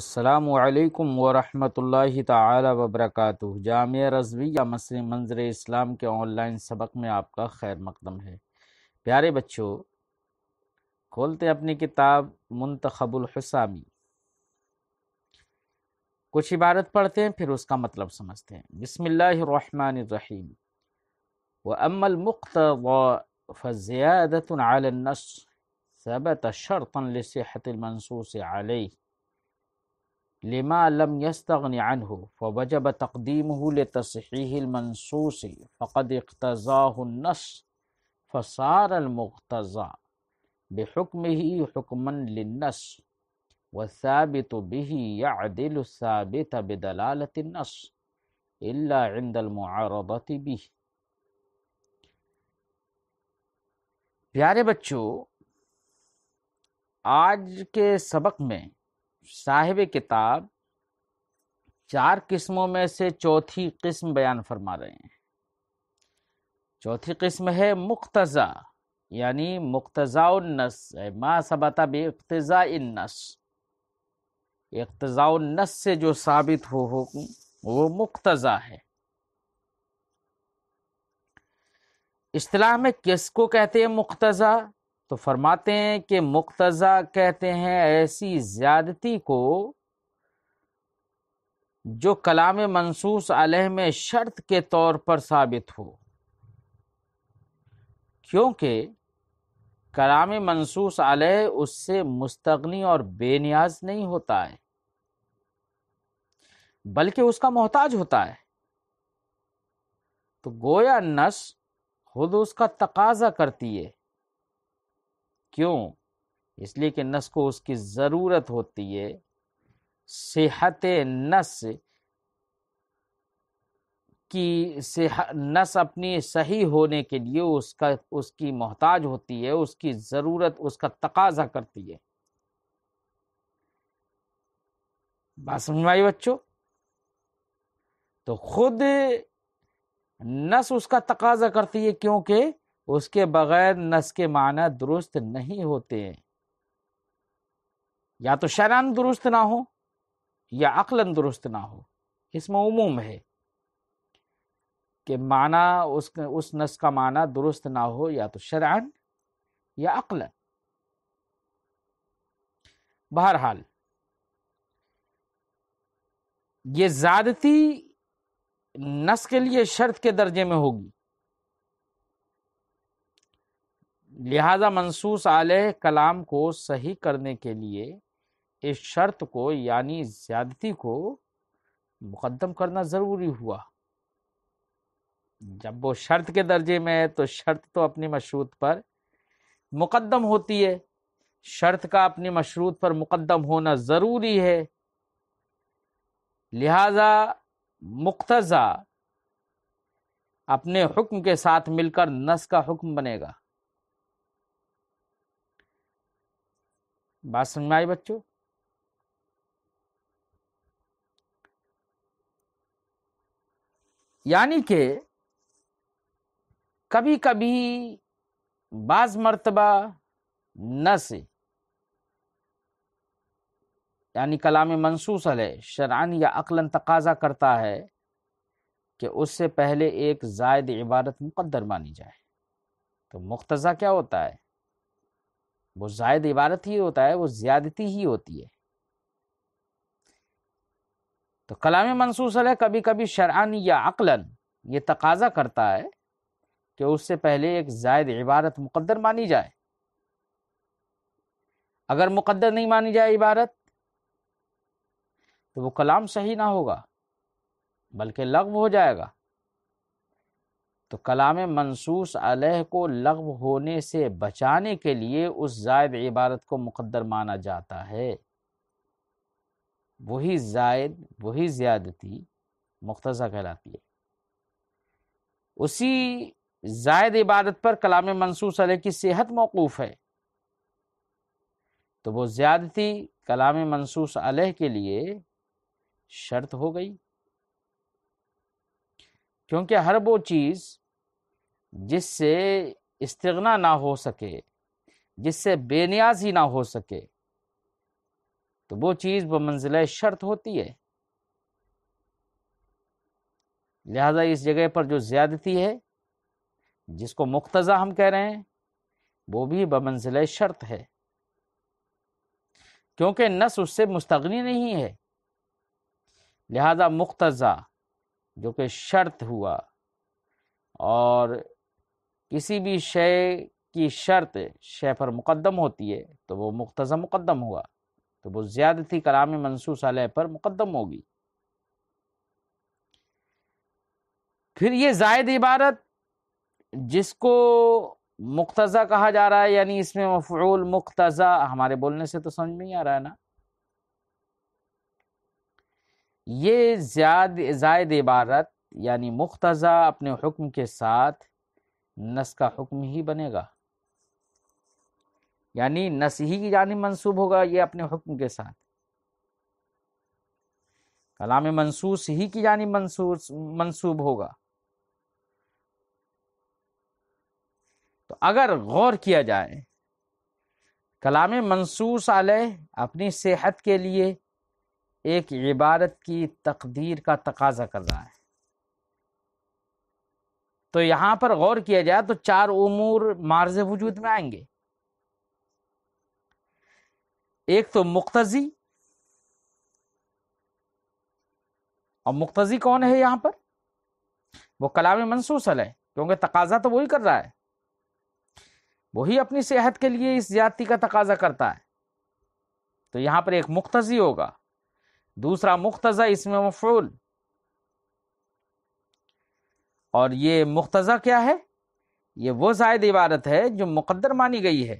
अल्लाम वरहमल ताली वबरक रजवी या मसरी मंजर इस्लाम के ऑनलाइन सबक में आपका खैर मकदम है प्यारे बच्चों खोलते हैं अपनी किताब मुंतखबुलहसामी कुछ इबारत पढ़ते हैं फिर उसका मतलब समझते हैं बसमिल्लर व अमलमुख्त व फ़ज़्यादत आलनस सबत शर्तन लसहतमनसूस आलही लिमा लम यस्तगन हो फ़वजब तकदीम लतसहीमनसूसी फ़कद अख्तज़ानस फ़सारमतज़ा बेहकम ही हुक्मन लनस वसाबित बिही यादिल साबित बदलालतनस इलादलमारबत भी प्यारे बच्चों आज के सबक में साहिब किताब चार किस्मों में से चौथी किस्म बयान फरमा रहे हैं चौथी किस्म है मुख्तज़ा यानी मुख्तज़ाउन्नस है मा सबता बेख्तज़ा नस इख्तज़ाउन्नस से जो साबित हो हुक्म वो मुख्तज़ा है इस्लाह में किस को कहते हैं मुख्तज़ा तो फरमाते हैं कि मुक्तज़ा कहते हैं ऐसी ज़्यादती को जो कलाम मनसूस अलह में शर्त के तौर पर साबित हो क्योंकि कलाम मनसूस अलह उससे मुस्तगनी और बेनियाज नहीं होता है बल्कि उसका मोहताज होता है तो गोया नस खुद उसका तकाजा करती है क्यों इसलिए कि नस को उसकी ज़रूरत होती है सेहत नस की सेहत नस अपनी सही होने के लिए उसका उसकी मोहताज होती है उसकी ज़रूरत उसका तकाजा करती है बात समझ आई बच्चों तो खुद नस उसका तकाजा करती है क्योंकि उसके बगैर नस के माना दुरुस्त नहीं होते या तो शरान दुरुस्त ना हो या अकलन दुरुस्त ना हो इसमें उमूम है कि माना उस उस नस का माना दुरुस्त ना हो या तो शरान या अकलन बहरहाल ये ज्यादती नस के लिए शर्त के दर्जे में होगी लिहाजा मनसूस आलह कलाम को सही करने के लिए इस शर्त को यानी ज्यादती को मुकदम करना ज़रूरी हुआ जब वो शर्त के दर्जे में है तो शर्त तो अपनी मशरूत पर मुकदम होती है शर्त का अपनी मशरूत पर मुकदम होना ज़रूरी है लिहाजा मुख्तज़ा अपने हुक्म के साथ मिलकर नस का हुक्म बनेगा बात समझ में आई बच्चों यानी कि कभी कभी बाज मर्तबा न से यानी कलाम मनसूस है शरान या अकलन तकाजा करता है कि उससे पहले एक जायद इबारत मुकद्दर मानी जाए तो मुख्तज़ा क्या होता है वो जायद इबारत ही होता है वो ज्यादती ही होती है तो कलाम मनसूसल है कभी कभी शरआन या अकलन ये तकाजा करता है कि उससे पहले एक जायद इबारत मुकदर मानी जाए अगर मुकदर नहीं मानी जाए इबारत तो वो कलाम सही ना होगा बल्कि लग्व हो जाएगा तो कलाम मनसूस अलह को लغव होने से बचाने के लिए उस जायद इबारत को मुक़दर माना जाता है वही जायद वही ज़्यादती मुख्तज़ा कहलाती है उसी जायद इबादत पर कलाम मनसूस अलह की सेहत मौकूफ़ है तो वो ज़्यादती कलाम मनसूस अलह के लिए शर्त हो गई क्योंकि हर वो चीज़ जिससे इस्तना ना हो सके जिससे बेनियाजी ना हो सके तो वो चीज़ ब मंजिल शर्त होती है लिहाजा इस जगह पर जो ज़्यादती है जिसको मुख्तज़ा हम कह रहे हैं वो भी बमंजिल शर्त है क्योंकि नस उससे मुस्तगनी नहीं है लिहाजा मुख्तज़ा जो कि शर्त हुआ और किसी भी शय की शर्त शय पर मुकदम होती है तो वो मुख्तज़ मुकदम हुआ तो वो ज़्यादती कलाम मनसूस आलह पर मुकदम होगी फिर ये जायद इबारत जिसको मुख्तज़ा कहा जा रहा है यानी इसमें मफूल मुख्तज़ा हमारे बोलने से तो समझ में ही आ रहा है ना ये जायद इबारत यानी मुख्तज़ा अपने हुक्म के साथ नस का हुक्म ही बनेगा यानी नस ही की जानी मंसूब होगा ये अपने हुक्म के साथ कलाम मंसूस ही की जानी मंसूस मंसूब होगा तो अगर गौर किया जाए कलाम मंसूस आलय अपनी सेहत के लिए एक इबारत की तकदीर का तकाजा कर रहा है तो यहां पर गौर किया जाए तो चार उमूर मार्ज वजूद में आएंगे एक तो मुख्तजी और मुख्तजी कौन है यहां पर वो कलाम मनसूस है क्योंकि तकाजा तो वही कर रहा है वही अपनी सेहत के लिए इस ज्यादती का तकाजा करता है तो यहां पर एक मुख्तजी होगा दूसरा मुख्तजा इसमें मफूल और ये मुख्तजा क्या है ये वो जायद इबारत है जो मुकद्दर मानी गई है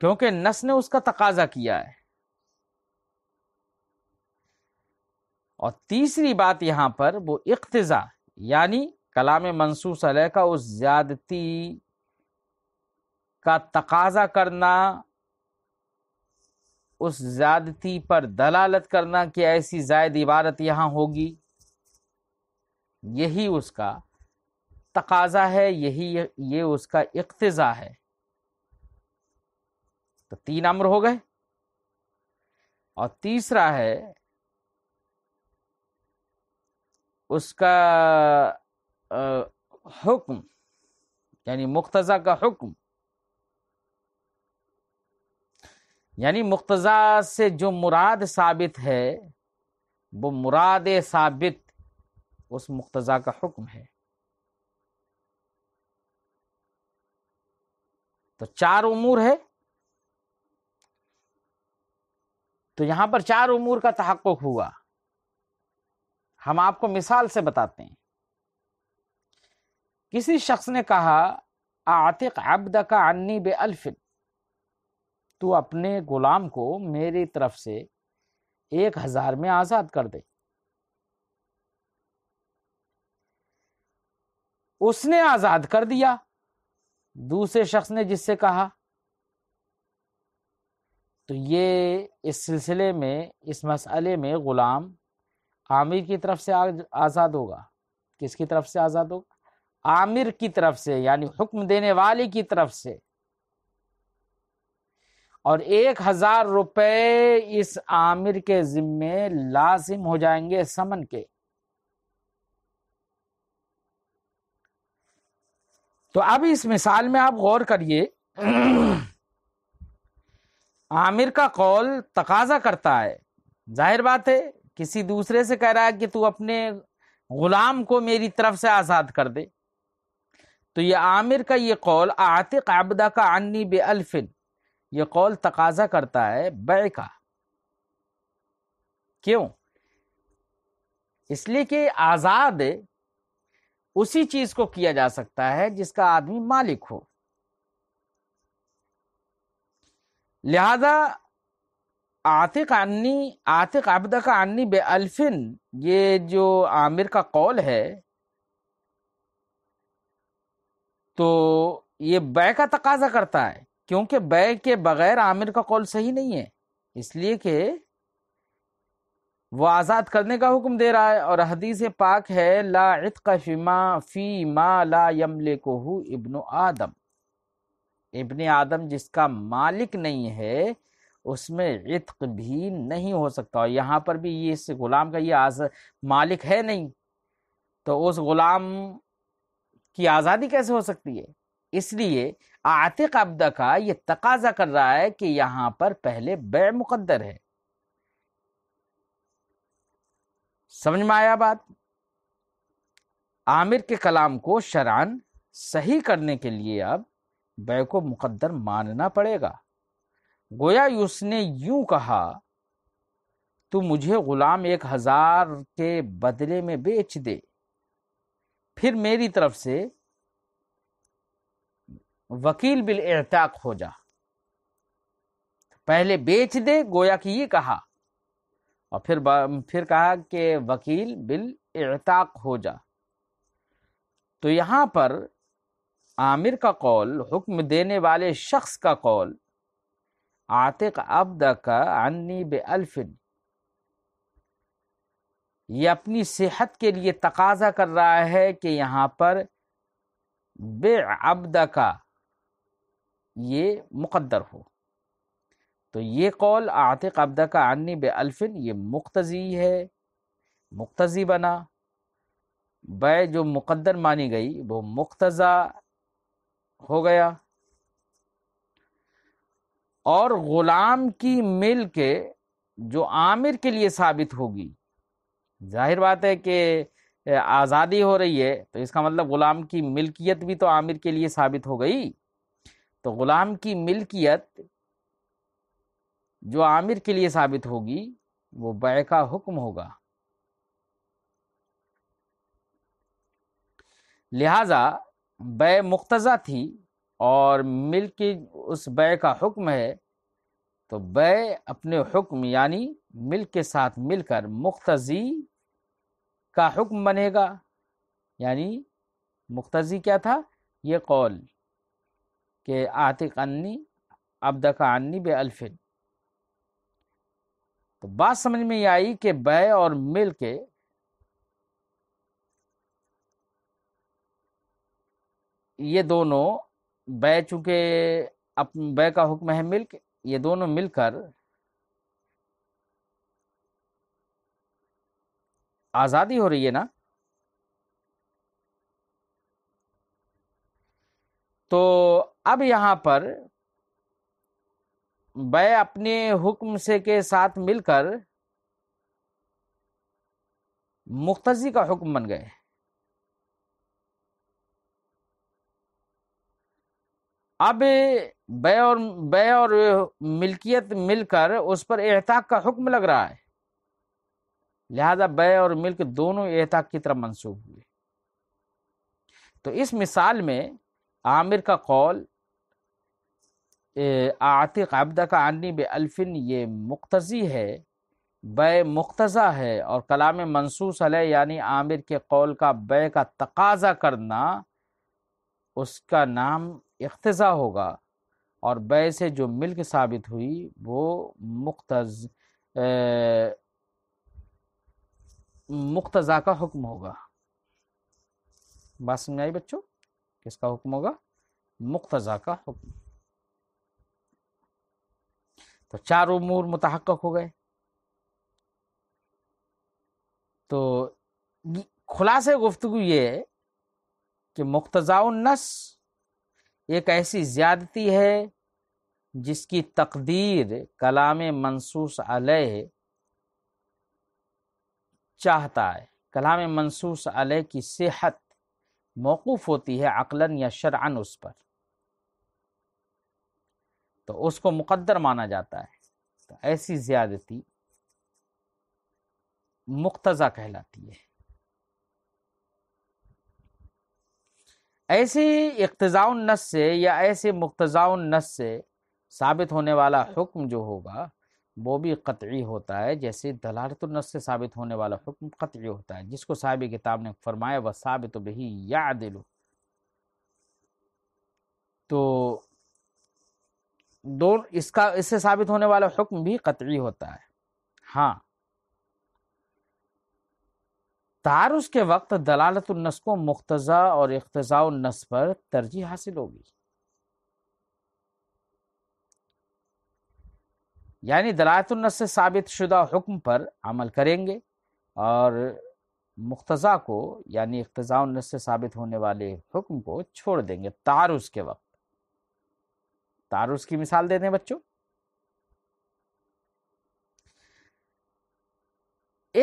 क्योंकि नस ने उसका तकाजा किया है और तीसरी बात यहां पर वो इकतजा यानी कलाम मनसूस अलह का उस ज्यादती का तकाजा करना उस ज्यादती पर दलालत करना कि ऐसी जायद इबारत यहां होगी यही उसका तकाजा है यही ये उसका इकतज़ा है तो तीन अम्र हो गए और तीसरा है उसका हुक्म यानी मुख्तज़ा का हुक्म यानी मुख्तज़ा से जो मुराद साबित है वो मुराद साबित उस मुख्तज़ा का हुक्म है तो चार उमूर है तो यहां पर चार उमूर का तहक़ हुआ हम आपको मिसाल से बताते हैं किसी शख्स ने कहा आतिक अब्द का अन्नी बे अल्फिन तू अपने गुलाम को मेरी तरफ से एक हजार में आजाद कर दे उसने आजाद कर दिया दूसरे शख्स ने जिससे कहा तो ये इस सिलसिले में इस मसले में गुलाम आमिर की तरफ से आज़ाद होगा किसकी तरफ से आज़ाद होगा आमिर की तरफ से यानी हुक्म देने वाले की तरफ से और एक हजार रुपये इस आमिर के जिम्मे लाजिम हो जाएंगे समन के तो अब इस मिसाल में आप गौर करिए आमिर का कौल तकाजा करता है जाहिर बात है किसी दूसरे से कह रहा है कि तू अपने गुलाम को मेरी तरफ से आज़ाद कर दे तो ये आमिर का ये कौल आतिक आबदा का अन्नी बे ये कौल तकाजा करता है बै का क्यों इसलिए कि आज़ाद उसी चीज़ को किया जा सकता है जिसका आदमी मालिक हो लिहाजा आतिक अन्नी आतिक आबदा का अन्नी बे अल्फिन ये जो आमिर का कौल है तो ये बै का तकाजा करता है क्योंकि बै के बगैर आमिर का कौल सही नहीं है इसलिए कि वो आज़ाद करने का हुक्म दे रहा है और हदीस पाक है ला फिमा फ़ी मा ला यमले को इब्न आदम इब्न आदम जिसका मालिक नहीं है उसमें इतक भी नहीं हो सकता और यहाँ पर भी ये इस गुलाम का ये आज मालिक है नहीं तो उस गुलाम की आज़ादी कैसे हो सकती है इसलिए आतिक अब्दा का ये तकाजा कर रहा है कि यहां पर पहले बे मुकद्दर है समझ में आया बात आमिर के कलाम को शरान सही करने के लिए अब बे को मुकद्दर मानना पड़ेगा गोया उसने यूं कहा तू मुझे गुलाम एक हजार के बदले में बेच दे फिर मेरी तरफ से वकील बिल एहताक हो जा पहले बेच दे गोया कि ये कहा और फिर फिर कहा कि वकील बिल एहताक हो जा तो यहाँ पर आमिर का कौल हुक्म देने वाले शख्स का कौल आतिक अब्द का अन्नी अल्फिन ये अपनी सेहत के लिए तकाजा कर रहा है कि यहाँ पर अब्द का ये मुकद्दर हो तो ये कौल आतिक अब्दा का आनी बेअल्फिन ये मुख्तजी है मुख्तजी बना बै जो मुकद्दर मानी गई वो मुख्तज़ा हो गया और ग़ुलाम की मिल के जो आमिर के लिए साबित होगी जाहिर बात है कि आज़ादी हो रही है तो इसका मतलब ग़ुलाम की मिल्कियत भी तो आमिर के लिए साबित हो गई तो गुलाम की मिलकियत जो आमिर के लिए साबित होगी वो बै का हुक्म होगा लिहाजा बै मुख्तजा थी और मिल की उस बै का हुक्म है तो बै अपने हुक्म यानी मिल के साथ मिलकर मुख्तजी का हुक्म बनेगा यानी मुख्तजी क्या था ये कौल कि आतिक अन्नी अबद का अन्नी बे अल्फिन तो बात समझ में ये आई कि बै और मिल के ये दोनों बै चूँकि अप बै का हुक्म है मिल्क ये दोनों मिलकर आज़ादी हो रही है ना तो अब यहाँ पर वह अपने हुक्म से के साथ मिलकर मुख्तजी का हुक्म बन गए अब बे और बे और मिल्कियत मिलकर उस पर एहताक का हुक्म लग रहा है लिहाजा बे और मिल्क दोनों एहताक की तरफ मंसूब हुए तो इस मिसाल में आमिर का कौल आतिक अब्दा का आनी बल्फिन ये मुख्तजी है बे मुख्तज़ा है और कला में मनसूस अल यानी आमिर के कौल का बे का तकाजा करना उसका नाम इख्तज़ा होगा और बे से जो मिल्क साबित हुई वो मुख्तज मुख्तज़ा का हुक्म होगा बात समझ आई बच्चों किसका हुक्म होगा मुक्तजा का हुक्म तो चार उमूर मुतहक हो गए तो खुलासे गुफ्तु ये है कि मुख्तजाउन्नस एक ऐसी ज्यादती है जिसकी तकदीर कलाम मनसूस अलह चाहता है कलाम मनसूस अलह की सेहत मौकूफ़ होती है अकलन या शरअन उस पर तो उसको मुकद्दर माना जाता है तो ऐसी ज़्यादती मुख्तज़ा कहलाती है ऐसे इकतज़ाउन नस से या ऐसे मुख्तज़ाउन नस से साबित होने वाला हाँ। हुक्म जो होगा वो भी कतई होता है जैसे दलालतुलनस से साबित होने वाला हुक्म कतई होता है जिसको साहिब किताब ने फरमाया वह साबित बही या दिलो तो दो इसका इससे साबित होने वाला हुक्म भी कतई होता है हाँ तारुस के वक्त दलालतुलनस को मुख्तज़ा और इख्तज़ा नस पर तरजीह हासिल होगी यानी दलातुलनस से साबित शुदा हुक्म पर अमल करेंगे और मुख्तज़ा को यानी अख्तज़ाउन्नस से साबित होने वाले हुक्म को छोड़ देंगे तारुस के वक्त तारुस की मिसाल दे दें बच्चों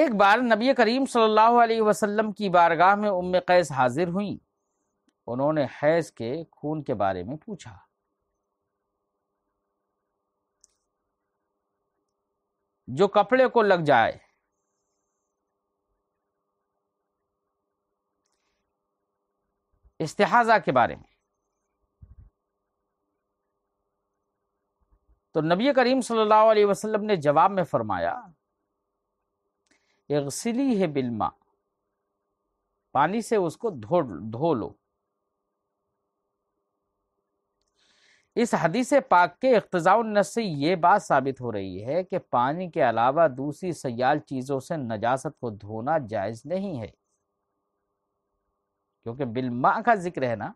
एक बार नबी करीम सल्लल्लाहु अलैहि वसल्लम की बारगाह में उम्म कैस हाजिर हुई उन्होंने हैज़ के खून के बारे में पूछा जो कपड़े को लग जाए इस्तेहाजा के बारे में तो नबी करीम सल्लल्लाहु अलैहि वसल्लम ने जवाब में फरमाया है बिलमा पानी से उसको धो धो लो इस हदीस पाक के अख्तजाउनस से ये बात साबित हो रही है कि पानी के अलावा दूसरी सयाल चीज़ों से नजासत को धोना जायज़ नहीं है क्योंकि बिलमा का जिक्र है ना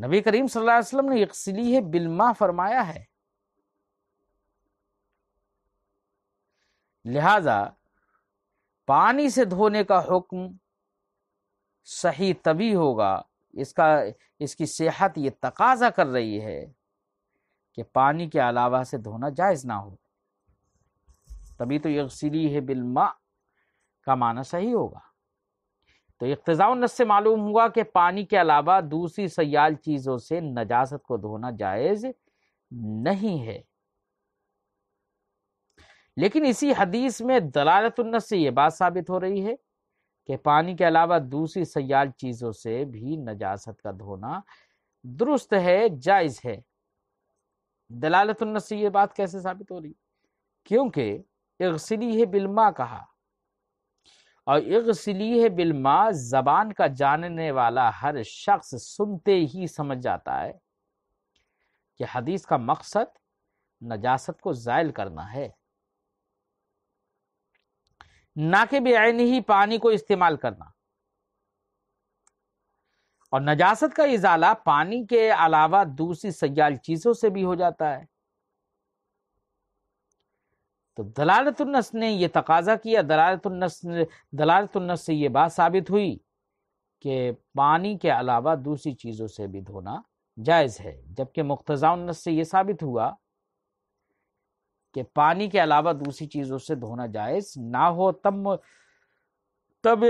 नबी करीम सल्लल्लाहु अलैहि वसल्लम ने यकसली है बिलमा फरमाया है लिहाजा पानी से धोने का हुक्म सही तभी होगा इसका इसकी सेहत ये तकाजा कर रही है कि पानी के अलावा से धोना जायज़ ना हो तभी तो यकसिली है बिलमा का माना सही होगा तो इकतज़ाउनस से मालूम हुआ कि पानी के अलावा दूसरी सयाल चीज़ों से नजाजत को धोना जायज़ नहीं है लेकिन इसी हदीस में दलालतुन्नस से यह बात साबित हो रही है कि पानी के अलावा दूसरी सयाल चीज़ों से भी नजासत का धोना दुरुस्त है जायज़ है दलालतुल्न से ये बात कैसे साबित हो रही क्योंकि इगसली है बिल्मा कहा और इगसली है बिल्मा जबान का जानने वाला हर शख्स सुनते ही समझ जाता है कि हदीस का मकसद नजासत को जायल करना है ना कि बेन ही पानी को इस्तेमाल करना और नजासत का इजाला पानी के अलावा दूसरी सयाल चीजों से भी हो जाता है तो दलालतुलनस ने यह तकाजा किया दलालतुलनस दलालतुलनस से यह बात साबित हुई कि पानी के अलावा दूसरी चीज़ों से भी धोना जायज़ है जबकि उन्नस से यह साबित हुआ कि पानी के अलावा दूसरी चीज़ों से धोना जायज ना हो तब तब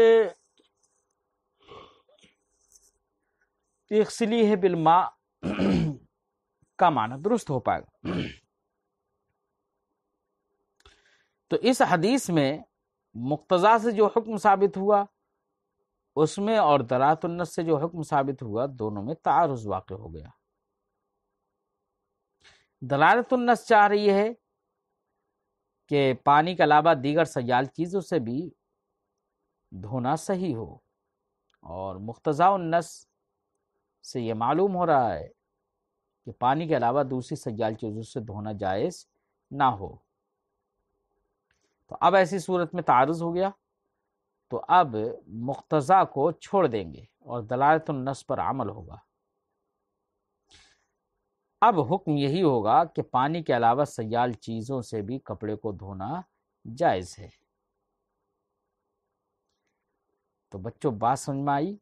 इखसली है बिलमा का माना दुरुस्त हो पाएगा तो इस हदीस में मुक्तजा से जो हुक्म साबित हुआ उसमें और दरातुलनस से जो हुक्म साबित हुआ दोनों में तारुज वाक़ हो गया दलालतुलनस चाह रही है कि पानी के अलावा दीगर सयाल चीज़ों से भी धोना सही हो और मुख्तज़ा नस से ये मालूम हो रहा है कि पानी के अलावा दूसरी सयाल चीज़ों से धोना जायज़ ना हो तो अब ऐसी सूरत में तारज़ हो गया तो अब मुख्तज़ा को छोड़ देंगे और दलालतुलनस पर अमल होगा अब हुक्म यही होगा कि पानी के अलावा सयाल चीज़ों से भी कपड़े को धोना जायज़ है तो बच्चों बात समझ में आई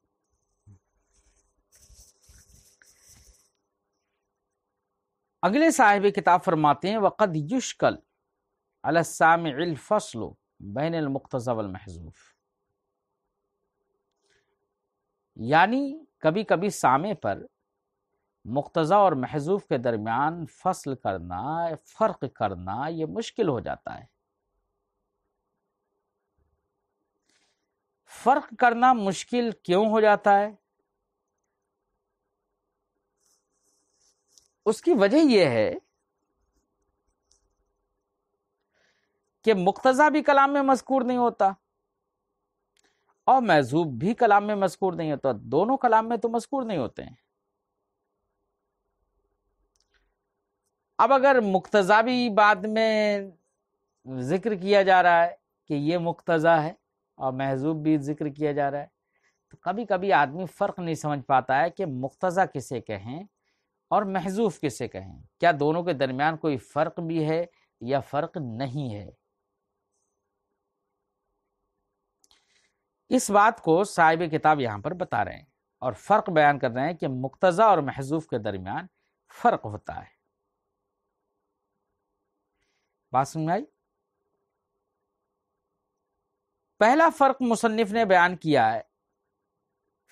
अगले साहिब किताब फरमाते हैं वक़द युशकल अलसामफ़सल बैन अलमुख्तज़वलमहजूफ़ यानी कभी कभी सामे पर मुख्तज़ा और महजूफ के दरमियान फसल करना फ़र्क करना ये मुश्किल हो जाता है फ़र्क करना मुश्किल क्यों हो जाता है उसकी वजह यह है कि मुख्तज़ा भी कलाम में मजकूर नहीं होता और महजूब भी कलाम में मजकूर नहीं होता दोनों कलाम में तो मजकूर नहीं होते हैं अब अगर मुक्तज़ा भी बाद में ज़िक्र किया जा रहा है कि ये मुक्तज़ा है और महजूब भी ज़िक्र किया जा रहा है तो कभी कभी आदमी फ़र्क नहीं समझ पाता है कि मुक्तज़ा किसे कहें और महजूफ किसे कहें क्या दोनों के दरमियान कोई फ़र्क भी है या फ़र्क नहीं है इस बात को साहिब किताब यहाँ पर बता रहे हैं और फ़र्क बयान कर रहे हैं कि मुक्तज़ा और महजूफ के दरमियान फ़र्क होता है बात समझ आई पहला फर्क मुसन्फ ने बयान किया है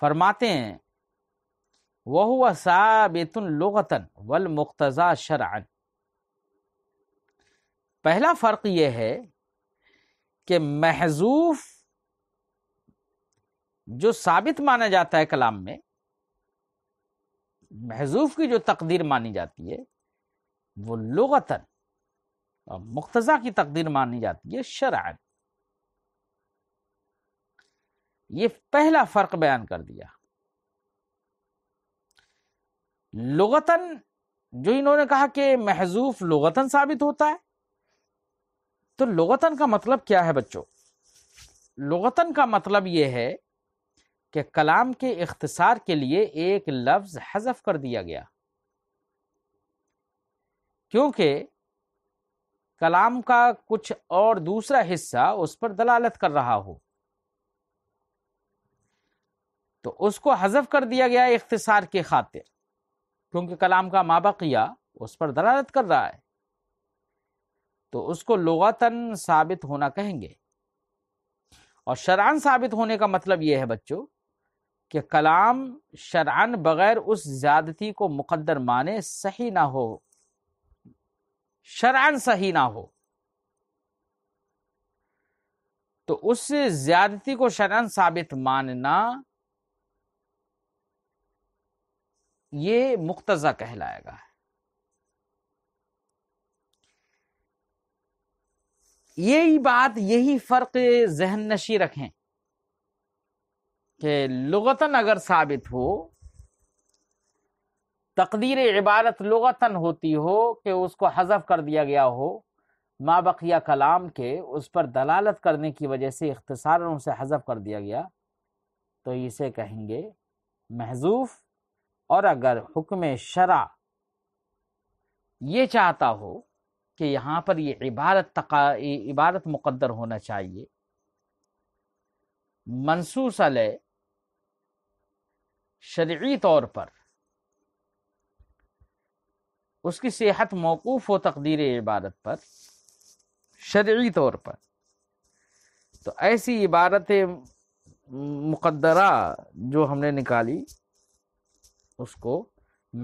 फरमाते हैं वह हुआ साबितन लगतन वल मुख्तजा शरअन पहला फ़र्क यह है कि महजूफ जो साबित माना जाता है कलाम में महजूफ की जो तकदीर मानी जाती है वो लगतन मुख्तजा की तकदीर मानी जाती है शरा ये पहला फर्क बयान कर दिया लुगतन जो इन्होंने कहा कि महजूफ लुगतन साबित होता है तो लुगतन का मतलब क्या है बच्चों लुगतन का मतलब यह है कि कलाम के इख्तसार के लिए एक लफ्ज हजफ कर दिया गया क्योंकि कलाम का कुछ और दूसरा हिस्सा उस पर दलालत कर रहा हो तो उसको हजफ कर दिया गया इख्तिसार के खातिर क्योंकि कलाम का माबकिया उस पर दलालत कर रहा है तो उसको लुगतन साबित होना कहेंगे और शरान साबित होने का मतलब यह है बच्चों कि कलाम शरान बगैर उस ज्यादती को मुकद्दर माने सही ना हो शरान सही ना हो तो उस ज्यादती को शरण साबित मानना ये मुख्तजा कहलाएगा यही बात यही फर्क जहन नशी रखें कि लुगतन अगर साबित हो तकदीर इबारत लगतन होती हो कि उसको हजफ कर दिया गया हो मा बकिया कलाम के उस पर दलालत करने की वजह से इख्तसार उसे हजफ कर दिया गया तो इसे कहेंगे महजूफ और अगर हुक्म शरा ये चाहता हो कि यहाँ पर ये इबारत तका इबारत मुकद्दर होना चाहिए मनसूस शर्य तौर पर उसकी सेहत मौकूफ़ हो तकदीर इबारत पर शर्य तौर पर तो ऐसी इबारत मुकद्दरा जो हमने निकाली उसको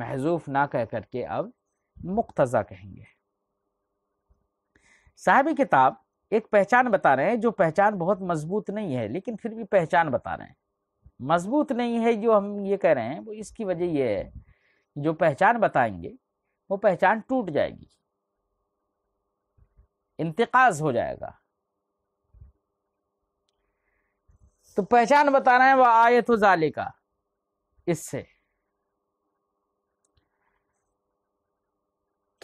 महजूफ ना कह करके अब मुक्तज़ा कहेंगे साहब किताब एक पहचान बता रहे हैं जो पहचान बहुत मजबूत नहीं है लेकिन फिर भी पहचान बता रहे हैं मजबूत नहीं है जो हम ये कह रहे हैं वो इसकी वजह यह है जो पहचान बताएंगे वो पहचान टूट जाएगी इंतकाज हो जाएगा तो पहचान बता रहे हैं वह तो जाले का इससे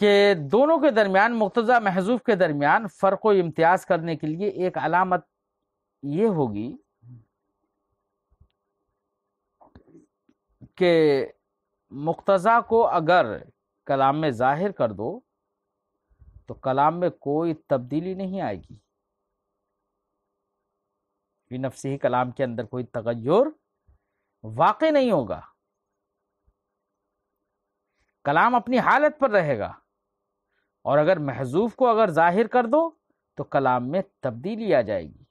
कि दोनों के दरमियान मुक्तजा महजूफ के दरमियान फ़र्क इम्तियाज़ करने के लिए एक अलामत ये होगी कि मुख्तजा को अगर कलाम में ज़ाहिर कर दो तो कलाम में कोई तब्दीली नहीं आएगी नफसी कलाम के अंदर कोई तगजुर वाकई नहीं होगा कलाम अपनी हालत पर रहेगा और अगर महजूफ को अगर जाहिर कर दो तो कलाम में तब्दीली आ जाएगी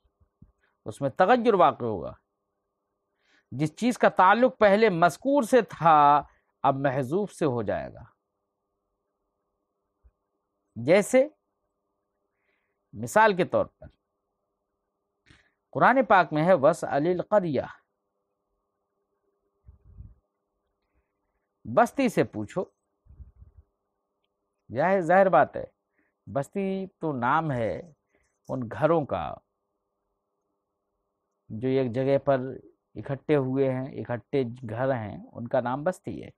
उसमें तगैर वाक़ होगा जिस चीज़ का ताल्लुक पहले मस्कूर से था अब महजूफ से हो जाएगा जैसे मिसाल के तौर पर कुरान पाक में है वस अलिल करिया बस्ती से पूछो यह जाहिर बात है बस्ती तो नाम है उन घरों का जो एक जगह पर इकट्ठे हुए हैं इकट्ठे घर हैं उनका नाम बस्ती है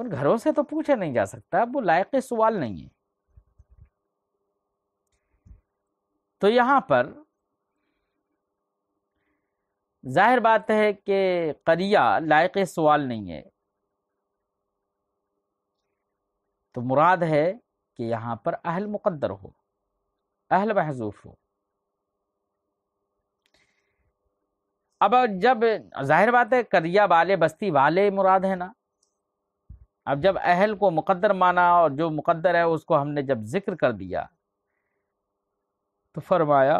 उन घरों से तो पूछा नहीं जा सकता वो लायक सवाल नहीं है तो यहां पर जाहिर बात है कि करिया लायक सवाल नहीं है तो मुराद है कि यहां पर अहल मुकद्दर हो अहल महजूफ हो अब जब जाहिर बात है करिया वाले बस्ती वाले मुराद है ना अब जब अहल को मुकद्दर माना और जो मुकद्दर है उसको हमने जब जिक्र कर दिया तो फरमाया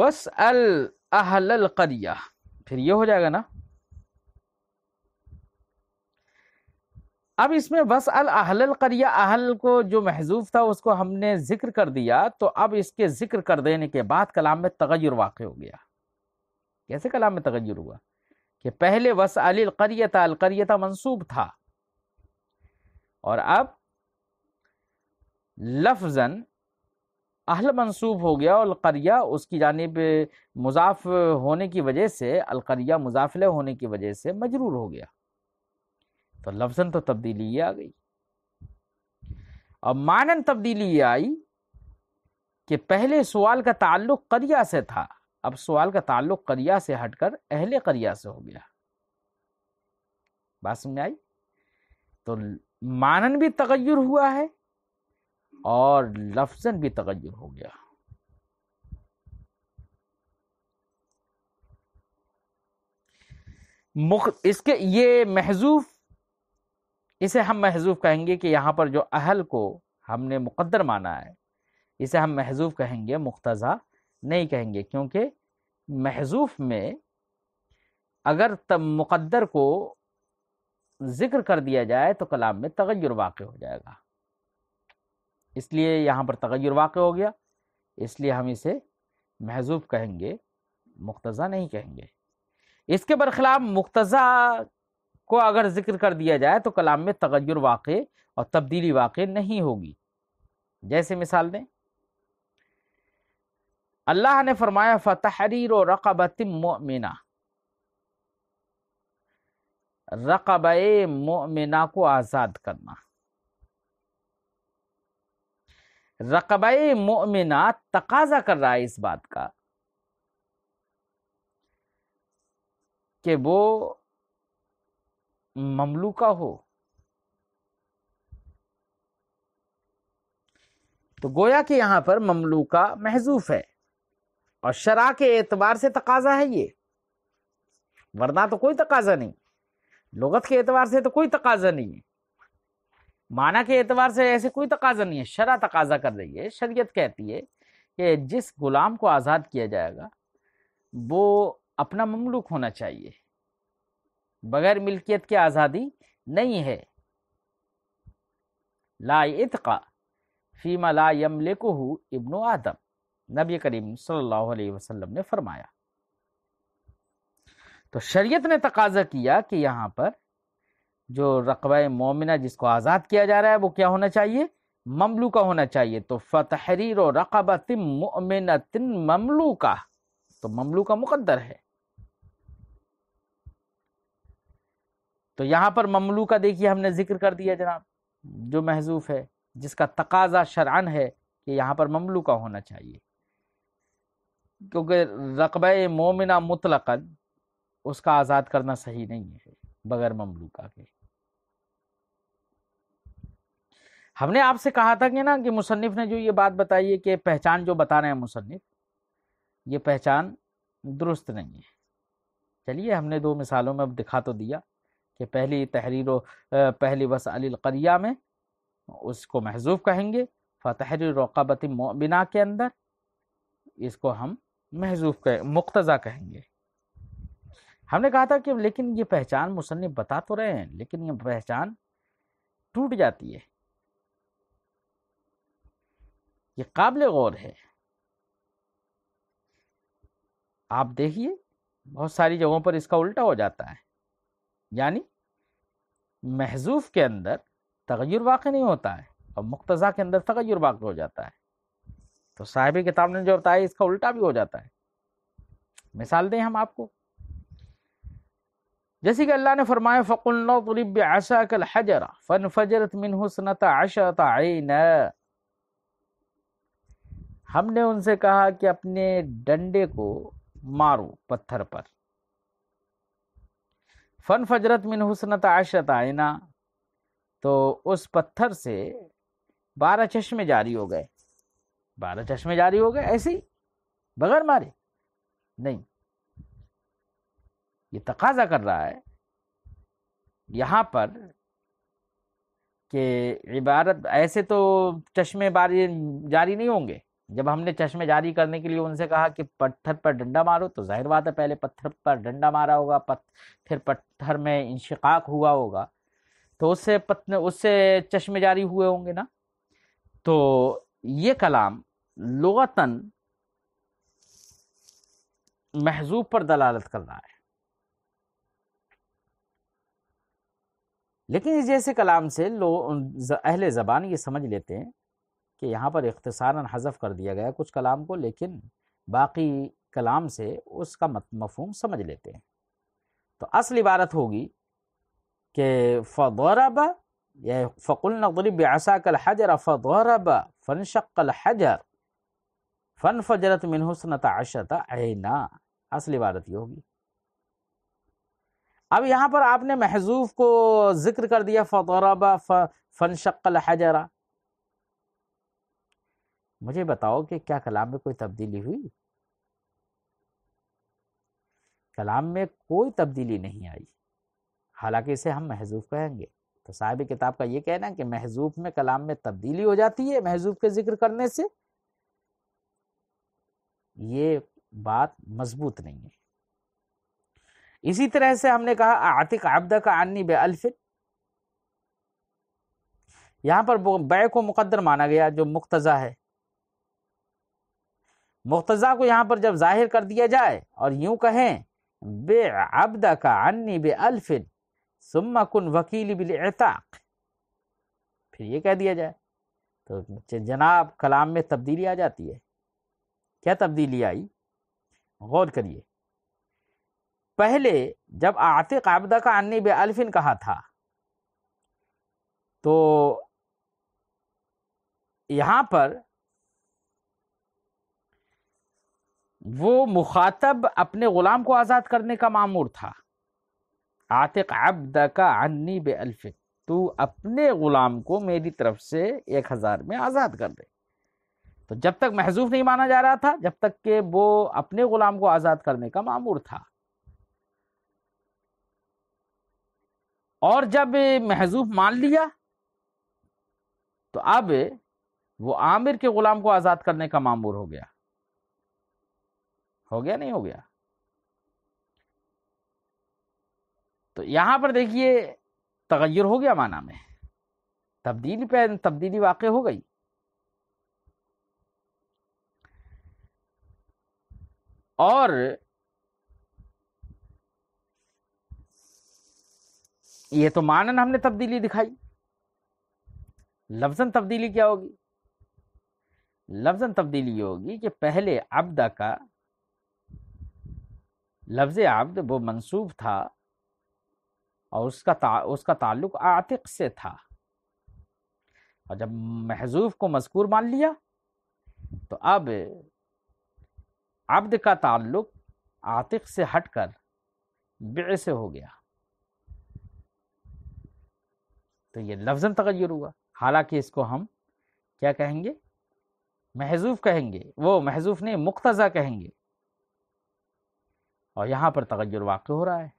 वस अल अहल करिया फिर ये हो जाएगा ना अब इसमें वस अल अहल करिया अहल को जो महजूफ था उसको हमने जिक्र कर दिया तो अब इसके जिक्र कर देने के बाद कलाम में तगैर वाक़ हो गया कैसे कलाम में तगैर हुआ कि पहले वस अलकरियता अलकरियता मंसूब था और अब लफजन अहल मनसूब हो गया और अलकरिया उसकी जानब मुजाफ होने की वजह से अलकरिया मुजाफिल होने की वजह से मजरूर हो गया तो लफजन तो तब्दीली ये आ गई अब मानन तब्दीली ये आई कि पहले सवाल का ताल्लुक करिया से था अब सवाल का ताल्लुक करिया से हटकर अहले करिया से हो गया बात समझ आई तो मानन भी तगैर हुआ है और लफजन भी तगैर हो गया मुख इसके ये महजूफ इसे हम महजूब कहेंगे कि यहां पर जो अहल को हमने मुकद्दर माना है इसे हम महजूब कहेंगे मुख्तज़ा नहीं कहेंगे क्योंकि महजूफ में अगर तब मुकद्दर को ज़िक्र कर दिया जाए तो कलाम में तगैर वाक़ हो जाएगा इसलिए यहाँ पर तगजुर वाक़ हो गया इसलिए हम इसे महजूब कहेंगे मुख्तज़ा नहीं कहेंगे इसके बरखिलाफ मुख्तज़ा को अगर ज़िक्र कर दिया जाए तो कलाम में तगैर वाक़ और तब्दीली वाक़ नहीं होगी जैसे मिसाल दें अल्लाह ने फरमाया फ़तहरीर रकबतमिना रकब मोमिना को आज़ाद करना रकब मोमिना तकाजा कर रहा है इस बात का कि वो ममलूका हो तो गोया कि यहां पर ममलूका महजूफ है और शरा के एतबार से तकाजा है ये वरना तो कोई तकाजा नहीं लगत के एतबार से तो कोई तकाजा नहीं है माना के एतबार से ऐसे कोई तकाजा नहीं है शरा तकाजा कर रही है शरीयत कहती है कि जिस गुलाम को आज़ाद किया जाएगा वो अपना ममलूक होना चाहिए बगैर मिल्कियत की आज़ादी नहीं है ला इतका फीमा ला यमलिकहू इब्न आदम नबी करीम सल्लल्लाहु अलैहि वसल्लम ने फरमाया तो शरीयत ने तकाजा किया कि यहाँ पर जो रकबा मोमिना जिसको आज़ाद किया जा रहा है वो क्या होना चाहिए ममलू का होना चाहिए तो फ़तहरीर और रकबत मोमिन ममलू का तो ममलू का मुकद्दर है तो यहां पर ममलू का देखिए हमने जिक्र कर दिया जनाब जो महजूफ है जिसका तकाजा शरान है कि यहां पर ममलू का होना चाहिए क्योंकि रकब मोमिना मुतल उसका आज़ाद करना सही नहीं है बगैर ममलूका के हमने आपसे कहा था कि ना कि मुसनफ़ ने जो ये बात बताई है कि पहचान जो बता रहे हैं मुसनफ़ ये पहचान दुरुस्त नहीं है चलिए हमने दो मिसालों में अब दिखा तो दिया कि पहली तहरीर पहली वस अलकरिया में उसको महजूफ कहेंगे फ़तहरी रोकाबती मोबिना के अंदर इसको हम महजूब कह मुक्तजा कहेंगे हमने कहा था कि लेकिन ये पहचान मुसनफ़ बता तो रहे हैं लेकिन ये पहचान टूट जाती है ये काबिल गौर है आप देखिए बहुत सारी जगहों पर इसका उल्टा हो जाता है यानी महजूफ के अंदर तगैर वाक़ नहीं होता है और मुक्तजा के अंदर तगैर वाक़ हो जाता है तो साहिब किताब ने जो बताया इसका उल्टा भी हो जाता है मिसाल दें हम आपको जैसे कि अल्लाह ने फरमाया फ़कुल्लाब आशा कल हजरा फ़न फजरत मिन हुसनत आशा हमने उनसे कहा कि अपने डंडे को मारो पत्थर पर फन फजरत मिन हुसनत आशत आयना तो उस पत्थर से बारह चश्मे जारी हो गए बारह चश्मे जारी हो गए ऐसे ही बगैर मारे नहीं ये तकाजा कर रहा है यहाँ पर कि इबारत ऐसे तो चश्मे बारी जारी नहीं होंगे जब हमने चश्मे जारी करने के लिए उनसे कहा कि पत्थर पर डंडा मारो तो जाहिर बात है पहले पत्थर पर डंडा मारा होगा पत, फिर पत्थर में इंशिकाक हुआ होगा तो उससे पत्न उससे चश्मे जारी हुए होंगे ना तो ये कलाम लगतन महजूब पर दलालत कर रहा है लेकिन इस जैसे कलाम से लोग अहल ज़बान ये समझ लेते हैं कि यहाँ पर इख्तसारा हजफ कर दिया गया कुछ कलाम को लेकिन बाकी कलाम से उसका मफहूम समझ लेते हैं तो असल इबारत होगी कि फ़ौरब या फ़कुल नदरब आसा कल हजर फ़ौरब फ़नशक्ल हजर फन फजरत मिन अशत ऐना असली इबारत ये होगी अब यहाँ पर आपने महजूफ को जिक्र कर दिया फतरबा फन शक्ल हजरा मुझे बताओ कि क्या कलाम में कोई तब्दीली हुई कलाम में कोई तब्दीली नहीं आई हालांकि इसे हम महजूफ कहेंगे तो साहिब किताब का ये कहना है कि महजूफ में कलाम में तब्दीली हो जाती है महजूफ के जिक्र करने से ये बात मजबूत नहीं है इसी तरह से हमने कहा आतिक आबदा का आनी बे अल्फिन यहां पर बै को मुकद्दर माना गया जो मुक्तजा है मुक्तजा को यहां पर जब जाहिर कर दिया जाए और यूं कहें बे आबदा का अन्नी बे अल्फिन सुम्मा कुन वकील बिल एताक फिर ये कह दिया जाए तो जनाब कलाम में तब्दीली आ जाती है क्या तब्दीली आई गौर करिए पहले जब आतिक आबदा का अन्य बे अल्फिन कहा था तो यहां पर वो मुखातब अपने गुलाम को आज़ाद करने का मामूर था आतिक अब्द का अन्नी बे अल्फिन तू अपने गुलाम को मेरी तरफ से एक हज़ार में आज़ाद कर दे तो जब तक महजूफ नहीं माना जा रहा था जब तक के वो अपने गुलाम को आज़ाद करने का मामूर था और जब महजूफ मान लिया तो अब वो आमिर के गुलाम को आज़ाद करने का मामूर हो गया हो गया नहीं हो गया तो यहां पर देखिए तगैर हो गया माना में तब्दीली पे तब्दीली वाकई हो गई और ये तो मानन हमने तब्दीली दिखाई लफ्जन तब्दीली क्या होगी लफ्जन तब्दीली ये होगी कि पहले अब्दा का लफ्ज आब्द वो मंसूब था और उसका ता, उसका ताल्लुक आतिक से था और जब महजूफ को मजकूर मान लिया तो अब अब्द का ताल्लुक आतिक से हटकर बे से हो गया तो ये लफ्जन तगैर हुआ हालांकि इसको हम क्या कहेंगे महजूफ कहेंगे वो महजूफ ने मुख्तजा कहेंगे और यहां पर तगैर वाक़ हो रहा है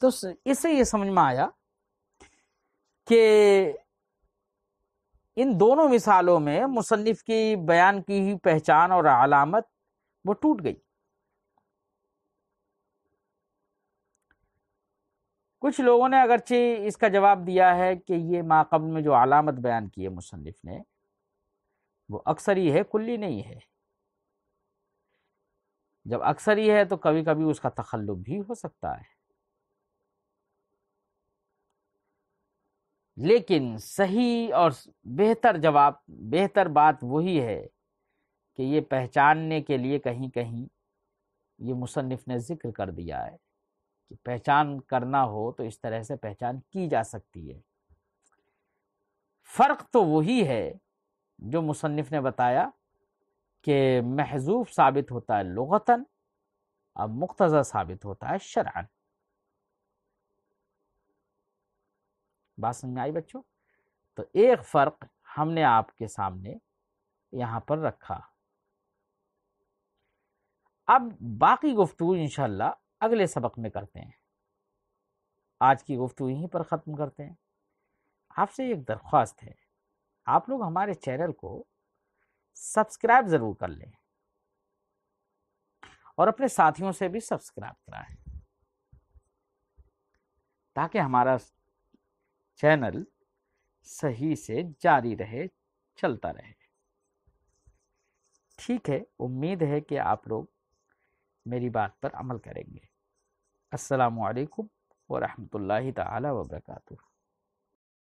तो इससे ये समझ में आया कि इन दोनों मिसालों में मुसनफ़ की बयान की ही पहचान और आलामत वो टूट गई कुछ लोगों ने अगरचे इसका जवाब दिया है कि ये माकबल में जो अलामत बयान की है मुसनफ़ ने वो अक्सर ही है कुल्ली नहीं है जब अक्सर ही है तो कभी कभी उसका तखल्लुब भी हो सकता है लेकिन सही और बेहतर जवाब बेहतर बात वही है कि ये पहचानने के लिए कहीं कहीं ये मुसनफ़ ने ज़िक्र कर दिया है कि पहचान करना हो तो इस तरह से पहचान की जा सकती है फ़र्क तो वही है जो मुसनफ़ ने बताया कि महजूब साबित होता है लगता अब मुख्तज़ा साबित होता है शरअन बात समझ में आई बच्चों तो एक फ़र्क हमने आपके सामने यहाँ पर रखा अब बाकी गुफ्तु इन अगले सबक में करते हैं आज की गुफ्तु यहीं पर ख़त्म करते हैं आपसे एक दरख्वास्त है आप लोग हमारे चैनल को सब्सक्राइब ज़रूर कर लें और अपने साथियों से भी सब्सक्राइब कराएं ताकि हमारा चैनल सही से जारी रहे चलता रहे ठीक है उम्मीद है कि आप लोग मेरी बात पर अमल करेंगे असलकम वरहमल तबरकू